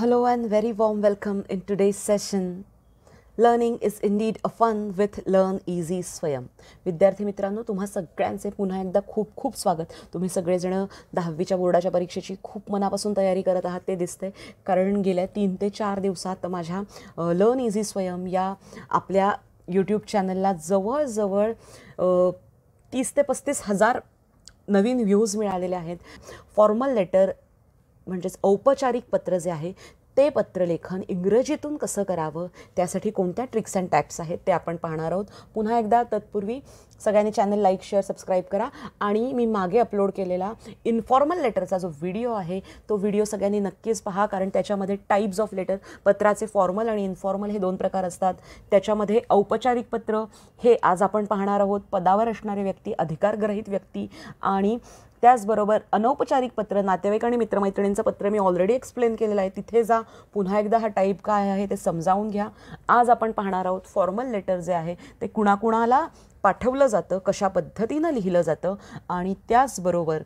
Hello and very warm welcome in today's session learning is indeed a fun with learn easy स्वयं विद्यार्थी मित्रांनो तुम्हा सगळ्यांचे पुन्हा एकदा खूप खूप स्वागत तुम्ही सगळेजणं दहावीच्या बोर्डाच्या परीक्षेची खूप मनापासून तयारी करत आहात ते दिसते कारण गेल्या तीन ते चार दिवसात माझ्या लर्न इझी स्वयं या आपल्या यूट्यूब चॅनलला जवळजवळ तीस ते पस्तीस हजार नवीन व्ह्यूज मिळालेले आहेत फॉर्मल लेटर म्हणजेच औपचारिक पत्र जे आहे ते पत्रलेखन इंग्रजीतून कसं करावं त्यासाठी कोणत्या ट्रिक्स अँड टॅक्स आहेत ते आपण पाहणार आहोत पुन्हा एकदा तत्पूर्वी सगळ्यांनी चॅनल लाईक शेअर सबस्क्राईब करा आणि मी मागे अपलोड केलेला इन्फॉर्मल लेटरचा जो व्हिडिओ आहे तो व्हिडिओ सगळ्यांनी नक्कीच पहा कारण त्याच्यामध्ये टाईप्स ऑफ लेटर पत्राचे फॉर्मल आणि इन्फॉर्मल हे दोन प्रकार असतात त्याच्यामध्ये औपचारिक पत्र हे आज आपण पाहणार आहोत पदावर असणारे व्यक्ती अधिकारग्रहित व्यक्ती आणि त्याचबरोबर अनौपचारिक पत्र नातेवाईक आणि मित्रमैत्रिणींचं पत्र मी ऑलरेडी एक्सप्लेन केलेलं आहे तिथे जा पुन्हा एकदा हा टाईप काय आहे ते समजावून घ्या आज आपण पाहणार आहोत फॉर्मल लेटर जे आहे ते कुणाकुणाला पाठवलं जातं कशा पद्धतीनं लिहिलं जातं आणि त्याचबरोबर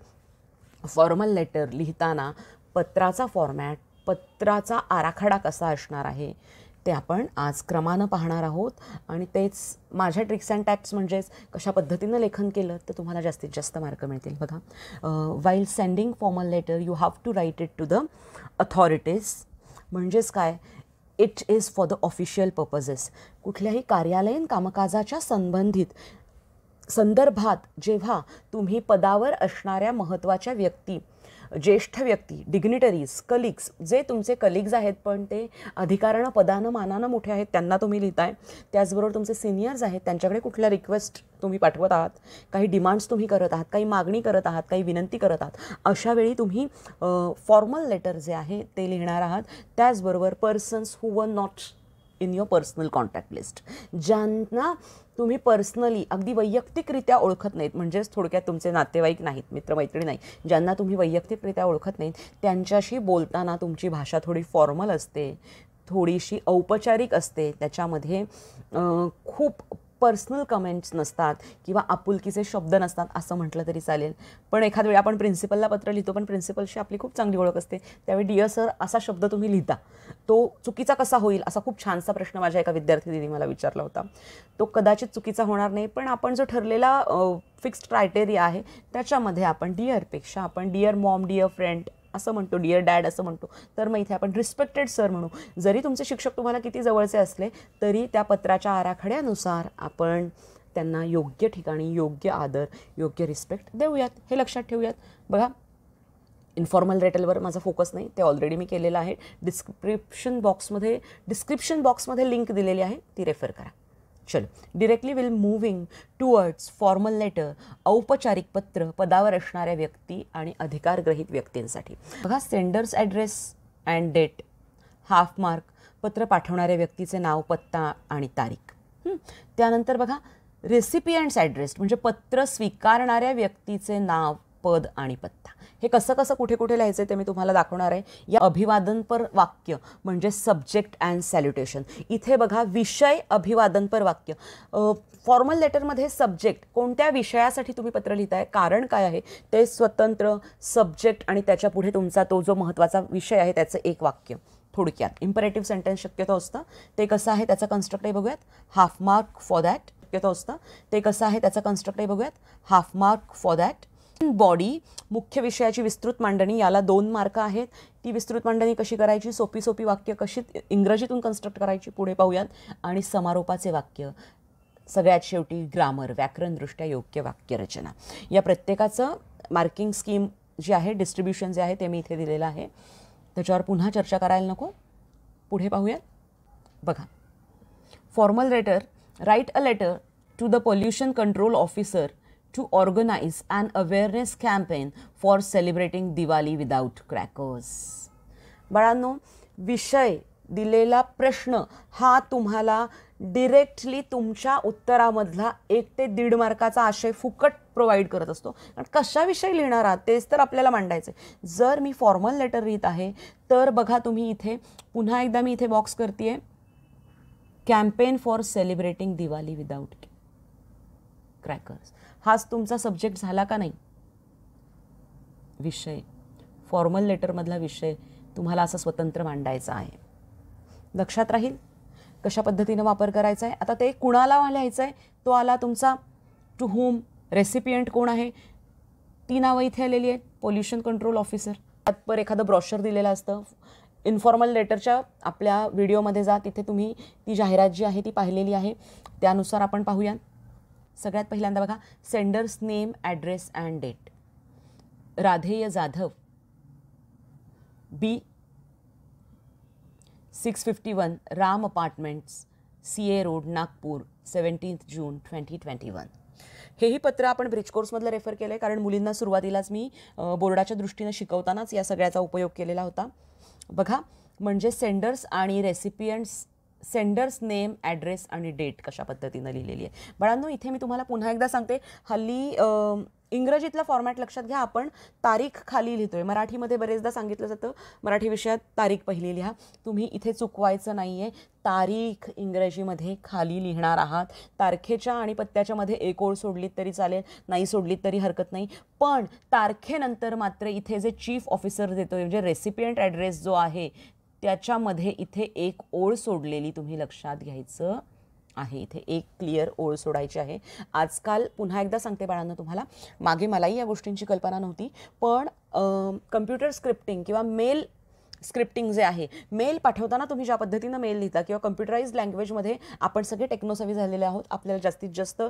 फॉर्मल लेटर लिहिताना पत्राचा फॉर्मॅट पत्राचा आराखडा कसा असणार आहे ते आपण आज क्रमानं पाहणार आहोत आणि तेच माझ्या ट्रिक्स अँड टॅप्स म्हणजेच कशा पद्धतीनं लेखन केलं तर तुम्हाला जास्तीत जास्त मार्क मिळतील बघा while sending formal letter you have to write it to the authorities म्हणजेच काय it is for the official purposes कुठल्याही कार्यालयीन कामकाजाच्या संबंधित संदर्भात जेव्हा तुम्ही पदावर असणाऱ्या महत्त्वाच्या व्यक्ती ज्येष्ठ व्यक्ती डिग्निटरीज कलिग्स जे तुमचे कलिग्ज आहेत पण ते अधिकारानं पदानं मानानं मोठे आहेत त्यांना तुम्ही लिहिताय त्याचबरोबर तुमचे सिनियर्स आहेत त्यांच्याकडे कुठल्या रिक्वेस्ट तुम्ही पाठवत आहात काही डिमांड्स तुम्ही करत आहात काही मागणी करत आहात काही विनंती करत आहात अशा वेळी तुम्ही फॉर्मल लेटर जे आहे ते लिहिणार आहात त्याचबरोबर persons who were not in your personal contact list ज्यांना तुम्ही पर्सनली अगदी वैयक्तिकरित्या ओळखत नाहीत म्हणजेच थोडक्यात तुमचे नातेवाईक नाहीत मित्रमैत्रिणी नाही ज्यांना तुम्ही वैयक्तिकरित्या ओळखत नाहीत त्यांच्याशी बोलताना तुमची भाषा थोडी फॉर्मल असते थोडीशी औपचारिक असते त्याच्यामध्ये खूप पर्सनल कमेंट्स नसतात किंवा आपुलकीचे शब्द नसतात असं म्हटलं तरी चालेल पण एखाद वेळी आपण प्रिन्सिपलला पत्र लिहितो पण प्रिन्सिपलशी आपली खूप चांगली ओळख असते त्यावेळी डिअर सर असा शब्द तुम्ही लिहिता तो चुकीचा कसा होईल असा खूप छानसा प्रश्न माझ्या एका विद्यार्थी दिदी मला विचारला होता तो कदाचित चुकीचा होणार नाही पण आपण जो ठरलेला फिक्स्ड क्रायटेरिया आहे त्याच्यामध्ये आपण डिअरपेक्षा आपण डिअर मॉम डिअर फ्रेंड असं म्हणतो डिअर डॅड असं म्हणतो तर मग इथे आपण रिस्पेक्टेड सर म्हणू जरी तुमचे शिक्षक तुम्हाला किती जवळचे असले तरी त्या पत्राच्या आराखड्यानुसार आपण त्यांना योग्य ठिकाणी योग्य आदर योग्य रिस्पेक्ट देऊयात हे लक्षात ठेवूयात बघा इन्फॉर्मल रेटलवर माझा फोकस नाही ते ऑलरेडी मी केलेलं आहे डिस्क्रिप्शन बॉक्समध्ये डिस्क्रिप्शन बॉक्समध्ये लिंक दिलेली आहे ती रेफर करा चलो directly will moving towards formal letter औपचारिक पत्र पदावर असणाऱ्या व्यक्ती आणि अधिकारग्रहित व्यक्तींसाठी बघा sender's address and date half mark पत्र पाठवणाऱ्या व्यक्तीचे नाव पत्ता आणि तारीख त्यानंतर बघा रेसिपियंट्स ॲड्रेस म्हणजे पत्र स्वीकारणाऱ्या व्यक्तीचे नाव पद आणि पत्ता हे कसं कसं कुठे कुठे लिहायचं ते मी तुम्हाला दाखवणार आहे या अभिवादनपर वाक्य म्हणजे सब्जेक्ट अँड सॅल्युटेशन इथे बघा विषय अभिवादनपर वाक्य फॉर्मल लेटरमध्ये सब्जेक्ट कोणत्या विषयासाठी तुम्ही पत्र लिहिताय कारण काय आहे ते स्वतंत्र सब्जेक्ट आणि त्याच्या पुढे तुमचा तो जो महत्त्वाचा विषय आहे त्याचं एक वाक्य थोडक्यात इम्परेटिव्ह सेंटेन्स शक्यतो असतं ते कसं आहे त्याचा कन्स्ट्रक्ट आहे बघूयात हाफ मार्क फॉर दॅट शक्यतो असतं ते कसं आहे त्याचा कन्स्ट्रक्ट आहे बघूयात half mark for that body मुख्य विषयाची विस्तृत मांडणी याला दोन मार्क आहेत ती विस्तृत मांडणी कशी करायची सोपी सोपी वाक्य कशी इंग्रजीतून कन्स्ट्रक्ट करायची पुढे पाहूयात आणि समारोपाचे वाक्य सगळ्यात शेवटी ग्रामर व्याकरणदृष्ट्या योग्य वाक्यरचना या प्रत्येकाचं मार्किंग स्कीम जी आहे डिस्ट्रीब्युशन जे आहे ते मी इथे दिलेलं आहे त्याच्यावर पुन्हा चर्चा करायला नको पुढे पाहूयात बघा formal letter write a letter to the pollution control officer to organize an awareness campaign for celebrating Diwali without crackers. बाळांनो विषय दिलेला प्रश्न हा तुम्हाला डिरेक्टली तुमच्या उत्तरामधला एक ते दीड मार्काचा आशय फुकट प्रोव्हाइड करत असतो कारण कशाविषयी लिहिणार आहात तेच तर आपल्याला मांडायचं आहे जर मी फॉर्मल लेटर लिहित आहे तर बघा तुम्ही इथे पुन्हा एकदा मी इथे बॉक्स करते आहे campaign for celebrating Diwali without crackers हाच तुमचा सब्जेक्ट झाला का नाही विषय फॉर्मल लेटरमधला विषय तुम्हाला असा स्वतंत्र मांडायचा आहे लक्षात राहील कशा पद्धतीनं वापर करायचा आहे आता ते कुणाला लिहायचं आहे तो आला तुमचा टू होम रेसिपियंट कोण आहे ती नावं इथे आलेली आहेत पोल्युशन कंट्रोल ऑफिसर पर एखादं ब्रॉशर दिलेलं असतं इन्फॉर्मल लेटरच्या आपल्या व्हिडिओमध्ये जा तिथे तुम्ही ती जाहिरात जी आहे ती पाहिलेली आहे त्यानुसार आपण पाहूयात सगळ्यात पहिल्यांदा बघा sender's name address and date Radheya Jadhav B six fifty one Ram apartments C A road Nagpur seventeenth June twenty twenty one हेही पत्र आपण ब्रिज कोर्समधलं रेफर केलं आहे कारण मुलींना सुरुवातीलाच मी बोर्डाच्या दृष्टीनं शिकवतानाच या सगळ्याचा उपयोग केलेला होता बघा म्हणजे सेंडर्स आणि रेसिपियंट्स सेंडर्स नेम ॲड्रेस आणि डेट कशा पद्धतीनं लिहिलेली आहे बाळांनो इथे मी तुम्हाला पुन्हा एकदा सांगते हल्ली इंग्रजीतला फॉर्मॅट लक्षात घ्या आपण तारीख खाली लिहितो आहे मराठीमध्ये बरेचदा सांगितलं जातं मराठी विषयात तारीख पहिली लिहा तुम्ही इथे चुकवायचं नाही आहे तारीख इंग्रजीमध्ये खाली लिहिणार आहात तारखेच्या आणि पत्त्याच्या मध्ये एक ओळ सोडलीत तरी चालेल नाही सोडलीत तरी हरकत नाही पण तारखेनंतर मात्र इथे जे चीफ ऑफिसर देतो म्हणजे रेसिपियंट ॲड्रेस जो आहे त्याच्यामध्ये इथे एक ओळ सोडलेली तुम्ही लक्षात घ्यायचं आहे इथे एक क्लिअर ओळ सोडायची आहे आजकाल पुन्हा एकदा सांगते बाळांना तुम्हाला मागे मलाही या गोष्टींची कल्पना नव्हती पण कम्प्युटर स्क्रिप्टिंग किंवा मेल स्क्रिप्टिंग जे आहे मेल पाठवताना तुम्ही ज्या पद्धतीनं मेल लिहिता किंवा कम्प्युटराईज लँग्वेजमध्ये आपण सगळे टेक्नोसवी झालेले आहोत आपल्याला जास्तीत जास्त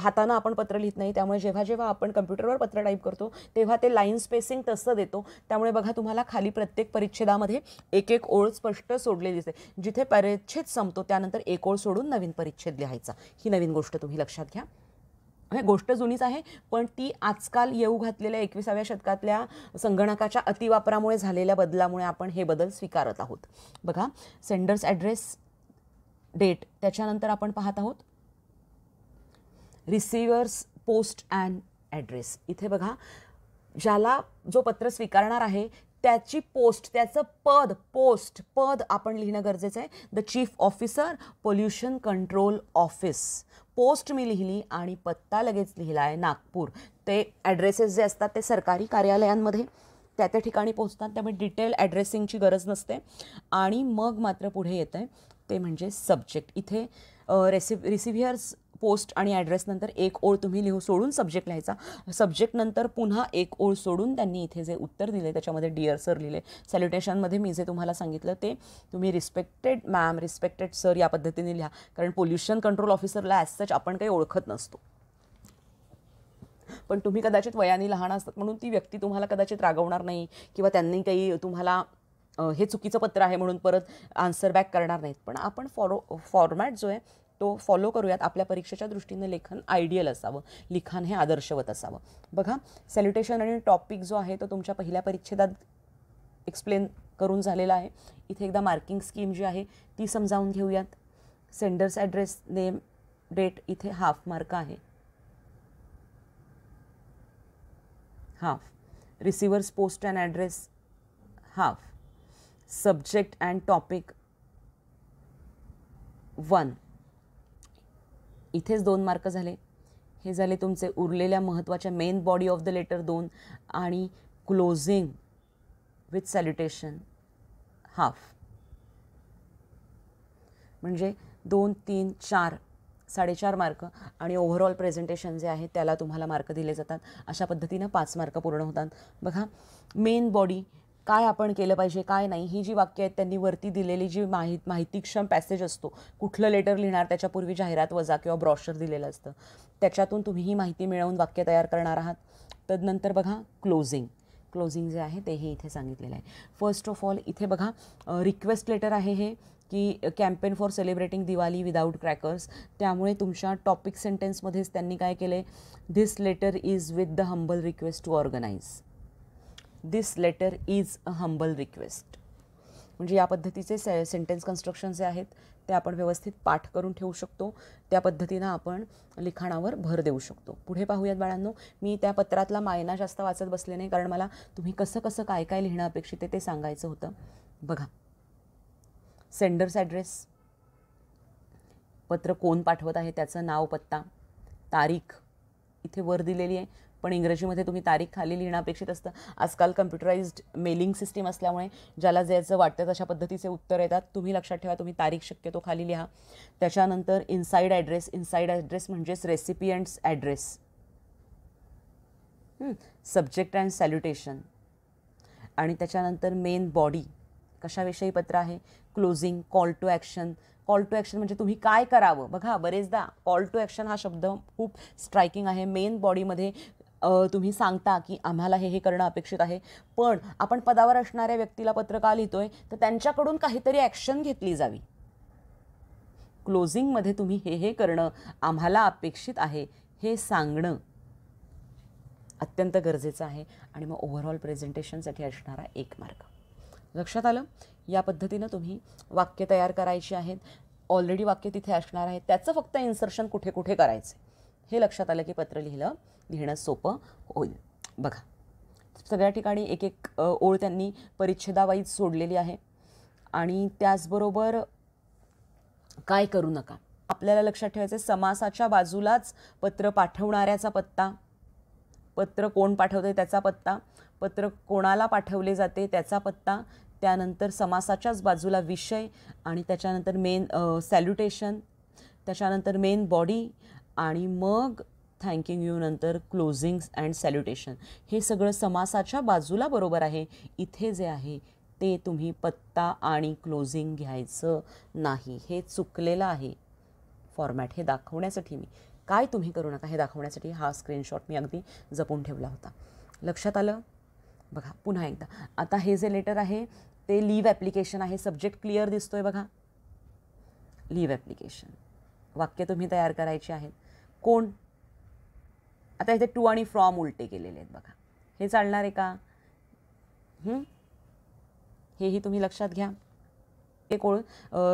हातानं आपण पत्र लिहित नाही त्यामुळे जेव्हा जेव्हा आपण कम्प्युटरवर पत्र टाईप करतो तेव्हा ते लाईन स्पेसिंग तसं देतो त्यामुळे बघा तुम्हाला खाली प्रत्येक परिच्छेदामध्ये एक एक ओळ स्पष्ट सोडलेली दिसते जिथे परिच्छेद संपतो त्यानंतर एक ओळ सोडून नवीन परिच्छेद लिहायचा ही नवीन गोष्ट तुम्ही लक्षात घ्या हे गोष्ट जुनीच आहे पण ती आजकाल येऊ घातलेल्या एकविसाव्या शतकातल्या संगणकाच्या अतिवापरामुळे झालेल्या बदलामुळे आपण हे बदल स्वीकारत आहोत बघा सेंडर्स ॲड्रेस डेट त्याच्यानंतर आपण पाहत आहोत रिसिव्हर्स पोस्ट अँड ॲड्रेस इथे बघा ज्याला जो पत्र स्वीकारणार आहे त्याची पोस्ट त्याचं पद पोस्ट पद आपण लिहिणं गरजेचं आहे the chief officer pollution control office post मी लिहिली आणि पत्ता लगेच लिहिला आहे नागपूर ते ॲड्रेसेस जे असतात ते सरकारी कार्यालयांमध्ये त्या त्या ठिकाणी पोहोचतात त्यामुळे डिटेल ॲड्रेसिंगची गरज नसते आणि मग मात्र पुढे येतं आहे ते म्हणजे सब्जेक्ट इथे रेसि रिसिव्हिअर्स पोस्ट आणि ॲड्रेसनंतर एक ओळ तुम्ही लिहू सोडून सब्जेक्ट लिहायचा सब्जेक्ट नंतर पुन्हा एक ओळ सोडून त्यांनी इथे जे उत्तर दिले त्याच्यामध्ये डिअर सर लिहिले सॅल्युटेशनमध्ये मी जे तुम्हाला सांगितलं ते तुम्ही रिस्पेक्टेड मॅम रिस्पेक्टेड सर या पद्धतीने लिहा कारण पोल्युशन कंट्रोल ऑफिसरला ॲज सच आपण काही ओळखत नसतो पण तुम्ही कदाचित वयाने लहान असतात म्हणून ती व्यक्ती तुम्हाला कदाचित रागवणार नाही किंवा त्यांनी काही तुम्हाला हे चुकीचं पत्र आहे म्हणून परत आन्सर बॅक करणार नाहीत पण आपण फॉरो फॉर्मॅट जो आहे तो फॉलो करूयात आपल्या परीक्षेच्या दृष्टीने लेखन आयडियल असावं लिखाण हे आदर्शवत असावं बघा सॅल्युटेशन आणि टॉपिक जो आहे तो तुमच्या पहिल्या परीक्षेदात एक्सप्लेन करून झालेला आहे इथे एकदा मार्किंग स्कीम जी आहे ती समजावून घेऊयात सेंडर्स ॲड्रेस नेम डेट इथे हाफ मार्क आहे half receiver's post and address half subject and topic one इथेच दोन मार्क झाले हे झाले तुमचे उरलेल्या महत्त्वाच्या main body of the letter दोन आणि क्लोजिंग विथ सॅल्युटेशन हाफ म्हणजे दोन तीन चार साडेचार मार्क आणि ओव्हरऑल प्रेझेंटेशन जे आहे त्याला तुम्हाला मार्क दिले जातात अशा पद्धतीनं पाच मार्क पूर्ण होतात बघा मेन बॉडी काय आपण केलं पाहिजे काय नाही ही जी वाक्य आहेत त्यांनी वरती दिलेली जी माहित माहितीक्षम पॅसेज असतो कुठलं लेटर लिहिणार त्याच्यापूर्वी जाहिरात वजा किंवा ब्रॉशर दिलेलं असतं त्याच्यातून तुम्ही ही माहिती मिळवून वाक्य तयार करणार आहात तदनंतर बघा क्लोजिंग क्लोजिंग जे आहे तेही इथे सांगितलेलं आहे फर्स्ट ऑफ ऑल इथे बघा रिक्वेस्ट लेटर आहे हे की campaign for celebrating Diwali without crackers त्यामुळे तुमच्या टॉपिक सेंटेन्समध्येच त्यांनी काय केले this letter is with the humble request to organize this letter is a humble request म्हणजे या पद्धतीचे से सेंटेन्स कन्स्ट्रक्शन जे आहेत ते आपण व्यवस्थित पाठ करून ठेवू शकतो त्या पद्धतीनं आपण लिखाणावर भर देऊ शकतो पुढे पाहूयात बाळांनो मी त्या पत्रातला मायना जास्त वाचत बसले नाही कारण मला तुम्ही कसं कसं काय काय लिहिणं अपेक्षित आहे ते सांगायचं होतं बघा सेंडर्स ॲड्रेस पत्र कोण पाठवत आहे त्याचं नाव पत्ता तारीख इथे वर दिलेली आहे पण इंग्रजीमध्ये तुम्ही तारीख खाली लिहिणं अपेक्षित असतं आजकाल कम्प्युटराइज्ड मेलिंग सिस्टीम असल्यामुळे ज्याला ज्याचं वाटतं तशा पद्धतीचे उत्तर येतात तुम्ही लक्षात ठेवा तुम्ही तारीख शक्यतो खाली लिहा त्याच्यानंतर इनसाईड ॲड्रेस इनसाईड ॲड्रेस म्हणजेच recipients address subject and salutation आणि त्याच्यानंतर मेन बॉडी कशाविषयी पत्र आहे closing call to action call to action म्हणजे तुम्ही काय करावं बघा बरेचदा कॉल टू ॲक्शन हा शब्द खूप स्ट्रायकिंग आहे मेन बॉडीमध्ये तुम्ही सांगता की आम्हाला हे हे करणं अपेक्षित आहे पण आपण पदावर असणाऱ्या व्यक्तीला पत्र का लिहितो आहे तर त्यांच्याकडून काहीतरी ॲक्शन घेतली जावी क्लोजिंगमध्ये तुम्ही हे हे करणं आम्हाला अपेक्षित आहे हे सांगणं अत्यंत गरजेचं आहे आणि मग ओव्हरऑल प्रेझेंटेशनसाठी असणारा एक मार्ग लक्षात आलं या पद्धतीनं तुम्ही वाक्य तयार करायची आहेत ऑलरेडी वाक्य तिथे असणार आहे त्याचं फक्त इन्सर्शन कुठे कुठे आहे हे लक्षात आलं की पत्र लिहिलं लिहिणं सोपं होईल बघा सगळ्या ठिकाणी एक एक ओळ त्यांनी परिच्छेदावाईज सोडलेली आहे आणि त्याचबरोबर काय करू नका आपल्याला लक्षात ठेवायचं आहे समासाच्या बाजूलाच पत्र पाठवणाऱ्याचा पत्ता पत्र कोण पाठवते त्याचा पत्ता पत्र कोणाला पाठवले जाते त्याचा पत्ता त्यानंतर समासाच्याच बाजूला विषय आणि त्याच्यानंतर मेन सॅल्युटेशन त्याच्यानंतर मेन बॉडी आणि मग थँकिंग यू नंतर क्लोजिंग्स अँड सॅल्युटेशन हे सगळं समासाच्या बाजूला बरोबर आहे इथे जे आहे ते तुम्ही पत्ता आणि क्लोजिंग घ्यायचं नाही हे चुकलेलं आहे फॉर्मॅट हे दाखवण्यासाठी मी काय तुम्ही करू नका हे दाखवण्यासाठी हा स्क्रीनशॉट मी अगदी जपून ठेवला होता लक्षात आलं बघा पुन्हा एकदा आता हे जे लेटर आहे ते लीव ॲप्लिकेशन आहे सब्जेक्ट क्लिअर आहे बघा लीव ॲप्लिकेशन वाक्य तुम्ही तयार करायची आहेत कोण आता इथे टू आणि फ्रॉम उलटे केलेले आहेत बघा हे चालणार आहे का हेही तुम्ही लक्षात घ्या एक ओळ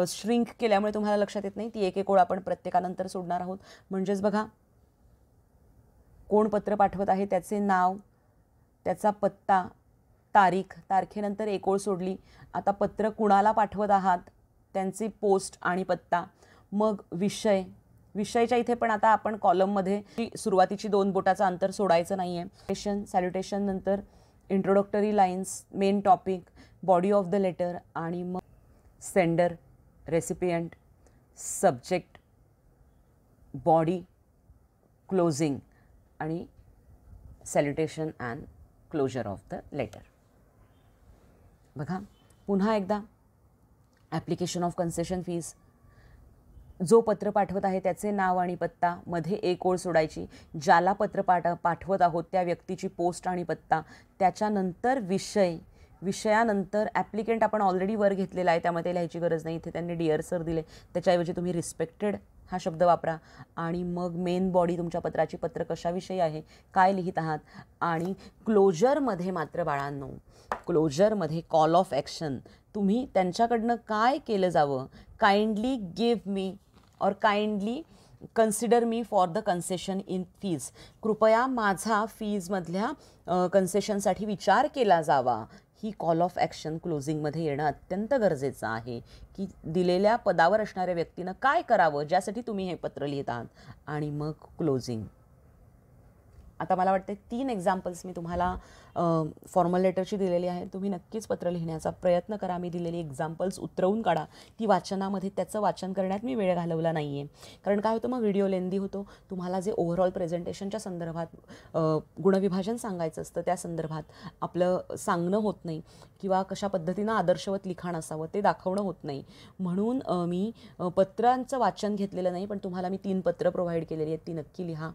श्रिंक केल्यामुळे तुम्हाला लक्षात येत नाही ती एक एक ओळ आपण प्रत्येकानंतर सोडणार आहोत म्हणजेच बघा कोण पत्र पाठवत आहे त्याचे नाव त्याचा पत्ता तारीख तारखेनंतर एक ओळ सोडली आता पत्र कुणाला पाठवत आहात त्यांचे पोस्ट आणि पत्ता मग विषय विषयच्या इथे पण आता आपण कॉलममध्ये सुरुवातीची दोन बोटाचं अंतर सोडायचं नाही आहे सॅल्युटेशन नंतर introductory lines main topic body of the letter आणि मग sender recipient subject body closing आणि salutation and closure of the letter बघा पुन्हा एकदा ॲप्लिकेशन ऑफ कन्सेशन फीज जो पत्र पाठवत आहे त्याचे नाव आणि पत्ता मध्ये एक ओळ सोडायची ज्याला पत्र पाठ पाठवत आहोत त्या व्यक्तीची पोस्ट आणि पत्ता त्याच्यानंतर विषय विषयानंतर ॲप्लिकेंट आपण ऑलरेडी वर घेतलेला आहे त्यामध्ये लिहायची गरज नाही इथे त्यांनी डिअर सर दिले त्याच्याऐवजी तुम्ही रिस्पेक्टेड हा शब्द वापरा आणि मग मेन बॉडी तुमच्या पत्राची पत्र कशाविषयी आहे काय लिहित आहात आणि क्लोजरमध्ये मात्र बाळांनो क्लोजरमध्ये कॉल ऑफ ॲक्शन तुम्ही त्यांच्याकडनं काय केलं जावं काइंडली गिव्ह मी और kindly consider me for the concession in fees कृपया माझा फीजमधल्या कन्सेशनसाठी विचार केला जावा ही कॉल ऑफ ॲक्शन क्लोजिंगमध्ये येणं अत्यंत गरजेचं आहे की दिलेल्या पदावर असणाऱ्या व्यक्तीनं काय करावं ज्यासाठी तुम्ही हे पत्र लिहित आणि मग क्लोजिंग आता मला वाटते तीन एक्झाम्पल्स मी तुम्हाला फॉर्मल लेटरची दिलेली आहे तुम्ही नक्कीच पत्र लिहिण्याचा प्रयत्न करा मी दिलेली एक्झाम्पल्स उतरवून काढा ती वाचनामध्ये त्याचं वाचन करण्यात मी वेळ घालवला नाही आहे कारण काय होतं मग व्हिडिओ लेंदी होतो तुम्हाला जे ओव्हरऑल प्रेझेंटेशनच्या संदर्भात गुणविभाजन सांगायचं असतं त्या संदर्भात आपलं सांगणं होत नाही किंवा कशा पद्धतीनं आदर्शवत लिखाण असावं ते दाखवणं होत नाही म्हणून मी पत्रांचं वाचन घेतलेलं नाही पण तुम्हाला मी तीन पत्र प्रोव्हाइड केलेली आहेत ती नक्की लिहा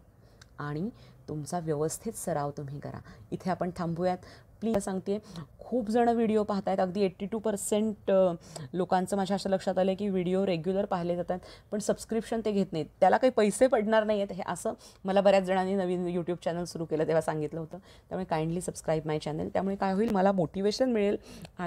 आणि तुमचा व्यवस्थित सराव तुम्ही करा इथे आपण थांबूयात प्लीज सांगते खूप जण व्हिडिओ पाहत आहेत अगदी एट्टी टू पर्सेंट लोकांचं माझ्या अशा लक्षात आलं की व्हिडिओ रेग्युलर पाहिले जातात पण सबस्क्रिप्शन ते घेत नाहीत त्याला काही पैसे पडणार नाही आहेत हे असं मला बऱ्याच जणांनी नवीन यूट्यूब चॅनल सुरू केलं तेव्हा सांगितलं होतं त्यामुळे काइंडली सबस्क्राईब माय चॅनल त्यामुळे काय होईल मला मोटिवेशन मिळेल आणि